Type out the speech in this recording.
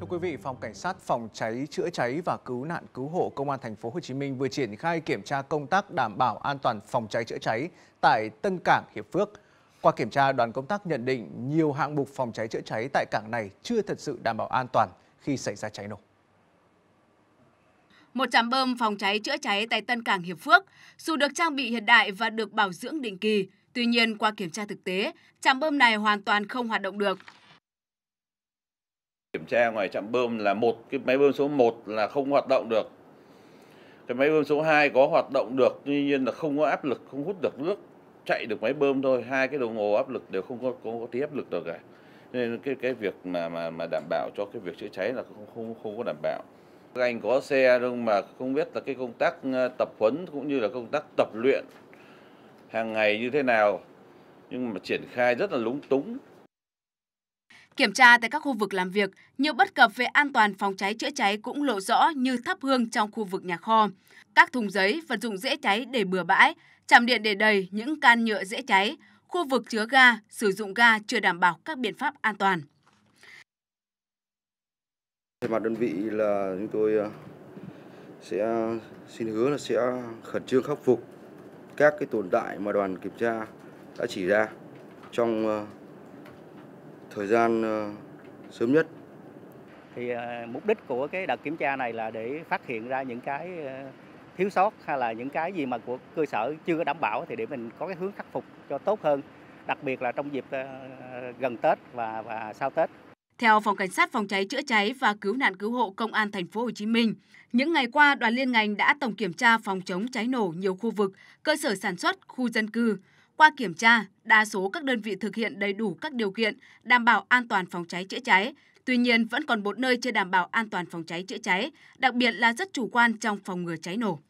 Thưa quý vị, Phòng Cảnh sát Phòng cháy chữa cháy và Cứu nạn Cứu hộ Công an Thành phố Hồ Chí Minh vừa triển khai kiểm tra công tác đảm bảo an toàn phòng cháy chữa cháy tại Tân Cảng Hiệp Phước. Qua kiểm tra, đoàn công tác nhận định nhiều hạng mục phòng cháy chữa cháy tại cảng này chưa thật sự đảm bảo an toàn khi xảy ra cháy nổ. Một trạm bơm phòng cháy chữa cháy tại Tân Cảng Hiệp Phước, dù được trang bị hiện đại và được bảo dưỡng định kỳ, tuy nhiên qua kiểm tra thực tế, trạm bơm này hoàn toàn không hoạt động được Kiểm tra ngoài trạm bơm là một cái máy bơm số 1 là không hoạt động được. Cái máy bơm số 2 có hoạt động được tuy nhiên là không có áp lực, không hút được nước, chạy được máy bơm thôi, hai cái đồng hồ áp lực đều không có không có tí áp lực được cả. Nên cái cái việc mà mà mà đảm bảo cho cái việc chữa cháy là không không không có đảm bảo. Các anh có xe nhưng mà không biết là cái công tác ờ, tập huấn cũng như là công tác tập luyện hàng ngày như thế nào nhưng mà triển khai rất là lúng túng Kiểm tra tại các khu vực làm việc, nhiều bất cập về an toàn phòng cháy chữa cháy cũng lộ rõ như thắp hương trong khu vực nhà kho, các thùng giấy, vật dụng dễ cháy để bừa bãi, chạm điện để đầy những can nhựa dễ cháy, khu vực chứa ga, sử dụng ga chưa đảm bảo các biện pháp an toàn. Về mặt đơn vị là chúng tôi ờ, sẽ ờ, xin hứa là sẽ khẩn trương khắc phục các cái tồn tại mà đoàn kiểm tra đã chỉ ra trong ờ, thời gian ờ, sớm nhất. Thì ờ, mục đích của cái đợt kiểm tra này là để phát hiện ra những cái ờ, thiếu sót hay là những cái gì mà của cơ sở chưa có đảm bảo thì để mình có cái hướng khắc phục cho tốt hơn, đặc biệt là trong dịp gần Tết và và sau Tết. Theo Phòng Cảnh sát Phòng cháy chữa cháy và Cứu nạn Cứu hộ Công an Thành phố Hồ Chí Minh, những ngày qua đoàn liên ngành đã tổng kiểm tra phòng chống cháy nổ nhiều khu vực, cơ sở sản xuất, khu dân cư, qua kiểm tra, đa số các đơn vị thực hiện đầy đủ các điều kiện đảm bảo an toàn phòng cháy chữa cháy. Tuy nhiên, vẫn còn một nơi chưa đảm bảo an toàn phòng cháy chữa cháy, đặc biệt là rất chủ quan trong phòng ngừa cháy nổ.